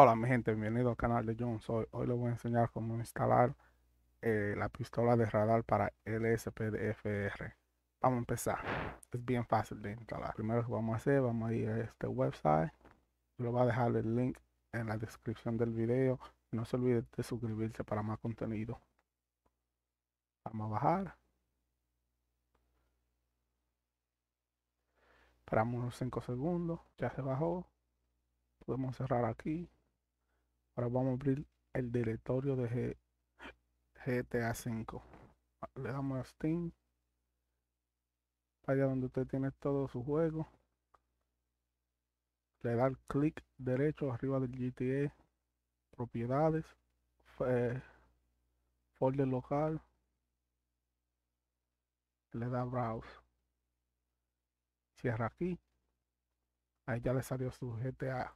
Hola mi gente, bienvenido al canal de Jones. Hoy, hoy les voy a enseñar cómo instalar eh, la pistola de radar para LSPDFR. Vamos a empezar. Es bien fácil de instalar. Primero que vamos a hacer, vamos a ir a este website. Yo les voy a dejar el link en la descripción del video. No se olvide de suscribirse para más contenido. Vamos a bajar. Esperamos unos 5 segundos. Ya se bajó. Podemos cerrar aquí. Ahora vamos a abrir el directorio de GTA 5. Le damos a Steam. Allá donde usted tiene todo su juego. Le da clic derecho arriba del GTA. Propiedades. Eh, folder local. Le da Browse. Cierra aquí. Ahí ya le salió su GTA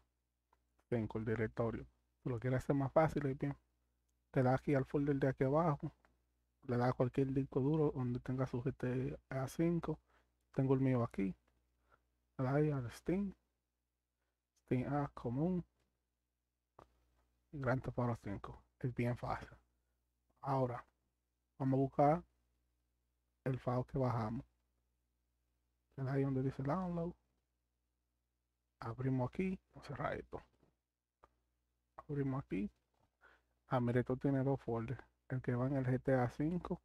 5 el directorio. Si lo quieres hacer más fácil, y bien. Te da aquí al folder de aquí abajo. Le da cualquier disco duro donde tenga su GTA 5. Tengo el mío aquí. Le da ahí al Steam. Steam A común. Gran para 5. Es bien fácil. Ahora, vamos a buscar el file que bajamos. Le da ahí donde dice download abrimos aquí, vamos a cerrar esto abrimos aquí. a mire, esto tiene dos folders. El que va en el GTA 5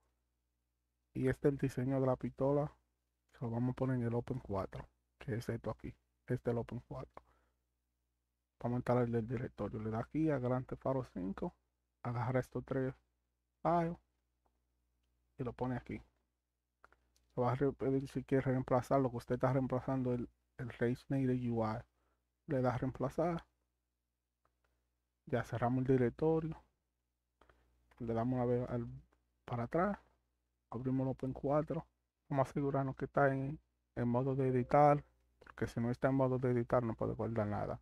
y este el diseño de la pistola. lo vamos a poner en el Open 4, que es esto aquí. Este es el Open 4. Vamos a entrar el directorio. Le da aquí a Faro 5. Agarra estos tres files y lo pone aquí. Se va a pedir si quiere reemplazar lo que usted está reemplazando el, el Race Native UI. Le da reemplazar ya cerramos el directorio le damos a ver al, para atrás abrimos el open 4 vamos a asegurarnos que está en, modo de editar porque si no está en modo de editar no puede guardar nada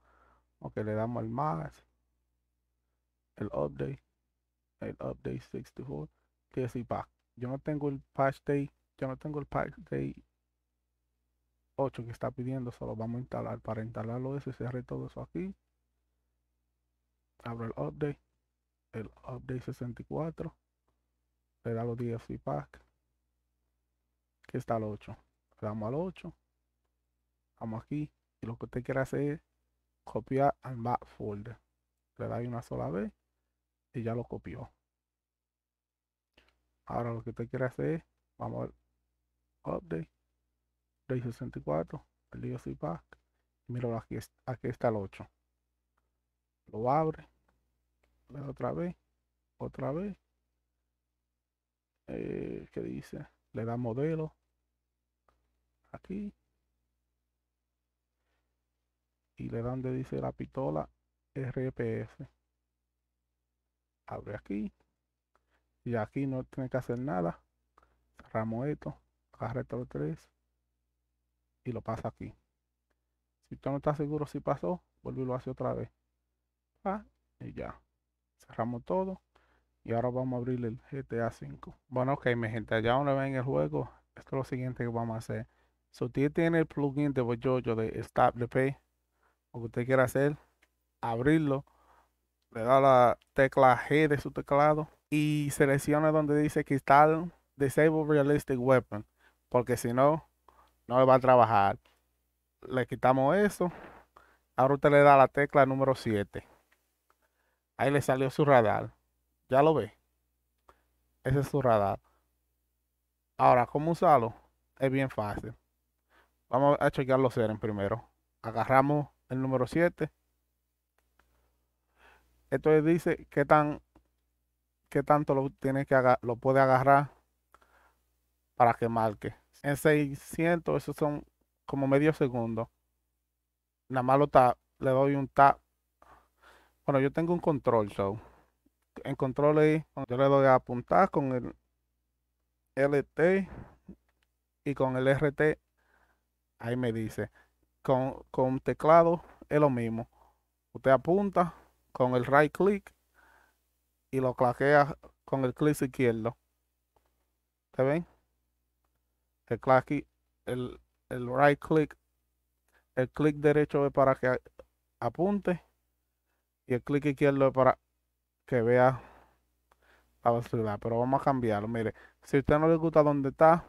ok le damos al más el update el update 64 que y back yo no tengo el patch day yo no tengo el patch day 8 que está pidiendo solo vamos a instalar para instalarlo eso y cerré todo eso aquí abro el update, el update 64, le da los y pack, que está el 8, le damos al 8, vamos aquí, y lo que usted quiere hacer es copiar al back folder, le da una sola vez, y ya lo copió. Ahora lo que usted quiere hacer es, vamos al update, update 64, el y pack, míralo aquí, aquí está el 8 lo abre otra vez, otra vez. Eh, que dice? Le da modelo. Aquí. Y le da donde dice la pistola RPS. Abre aquí. Y aquí no tiene que hacer nada. Cerramos esto. carreta 3 tres. Y lo pasa aquí. Si tú no está seguro si pasó, vuelve y lo hace otra vez. Ah, y ya cerramos todo y ahora vamos a abrir el GTA 5 bueno ok mi gente allá donde en el juego esto es lo siguiente que vamos a hacer si usted tiene el plugin de Bojojo de Stop the Pay lo que usted quiera hacer abrirlo le da la tecla G de su teclado y selecciona donde dice quitar Disable Realistic Weapon porque si no no le va a trabajar le quitamos eso ahora usted le da la tecla número 7 Ahí le salió su radar. Ya lo ve. Ese es su radar. Ahora, ¿cómo usarlo? Es bien fácil. Vamos a chequear los seren primero. Agarramos el número 7. Esto dice qué tan qué tanto lo tiene que lo puede agarrar para que marque. En 600 esos son como medio segundo. Nada más lo le doy un tap bueno, yo tengo un control, so. En control ahí, yo le doy a apuntar con el LT y con el RT, ahí me dice. Con, con teclado es lo mismo. Usted apunta con el right click y lo claquea con el clic izquierdo. ¿Te ven? El, claque, el, el right click, el clic derecho es para que apunte y el clic izquierdo para que vea la velocidad Pero vamos a cambiarlo. Mire, si usted no le gusta dónde está,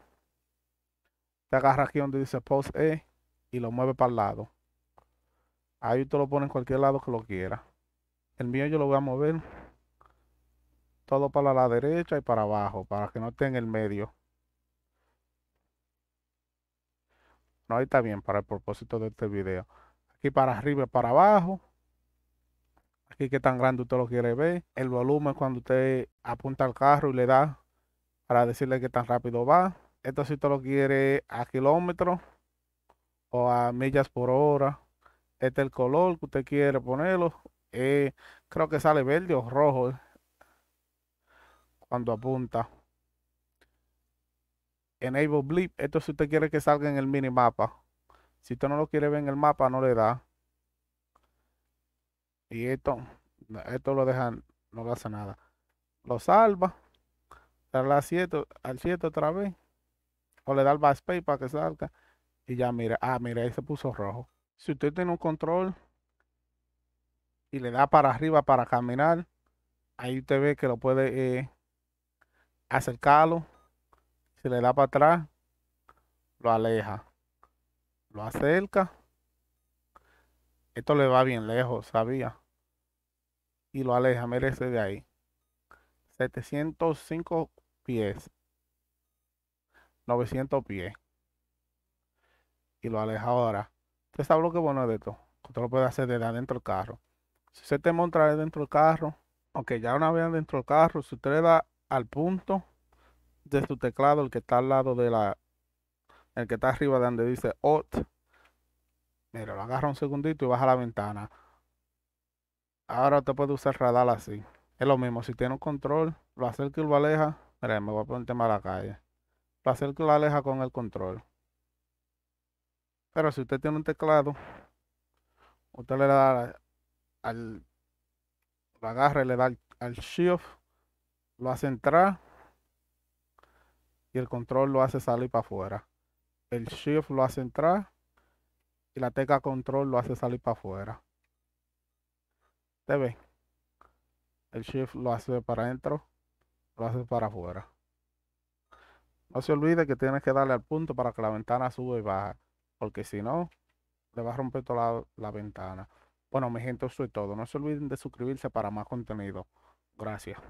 te agarra aquí donde dice Post E y lo mueve para el lado. Ahí usted lo pone en cualquier lado que lo quiera. El mío yo lo voy a mover todo para la derecha y para abajo, para que no esté en el medio. No, ahí está bien para el propósito de este video. Aquí para arriba y para abajo. Aquí que tan grande usted lo quiere ver. El volumen cuando usted apunta al carro y le da para decirle que tan rápido va. Esto si usted lo quiere a kilómetros o a millas por hora. Este es el color que usted quiere ponerlo. Eh, creo que sale verde o rojo eh, cuando apunta. Enable Blip. Esto si usted quiere que salga en el minimapa. Si usted no lo quiere ver en el mapa, no le da. Y esto, esto lo dejan, no lo hace nada. Lo salva, darle al 7 al 7 otra vez, o le da al backspace para que salga. Y ya mira, ah, mira, ahí se puso rojo. Si usted tiene un control y le da para arriba para caminar, ahí usted ve que lo puede eh, acercarlo. Si le da para atrás, lo aleja, lo acerca. Esto le va bien lejos, sabía. Y lo aleja, merece de ahí. 705 pies. 900 pies. Y lo aleja ahora. Usted sabe lo que bueno de esto. Usted lo puede hacer desde adentro del carro. Si usted te monta dentro del carro, aunque ya una vez dentro del carro, si usted le da al punto de su teclado, el que está al lado de la, el que está arriba donde dice OT, Mira, lo agarra un segundito y baja la ventana. Ahora te puede usar radar así. Es lo mismo, si tiene un control, lo acerca y lo aleja. Mira, me voy a poner un tema a la calle. Lo acerca y lo aleja con el control. Pero si usted tiene un teclado, usted le da al. Lo agarra y le da al, al shift, lo hace entrar y el control lo hace salir para afuera. El shift lo hace entrar y la tecla control lo hace salir para afuera. ¿Te ve? El shift lo hace para adentro, lo hace para afuera. No se olvide que tienes que darle al punto para que la ventana suba y baje, porque si no, le va a romper toda la, la ventana. Bueno, mi gente, eso es todo. No se olviden de suscribirse para más contenido. Gracias.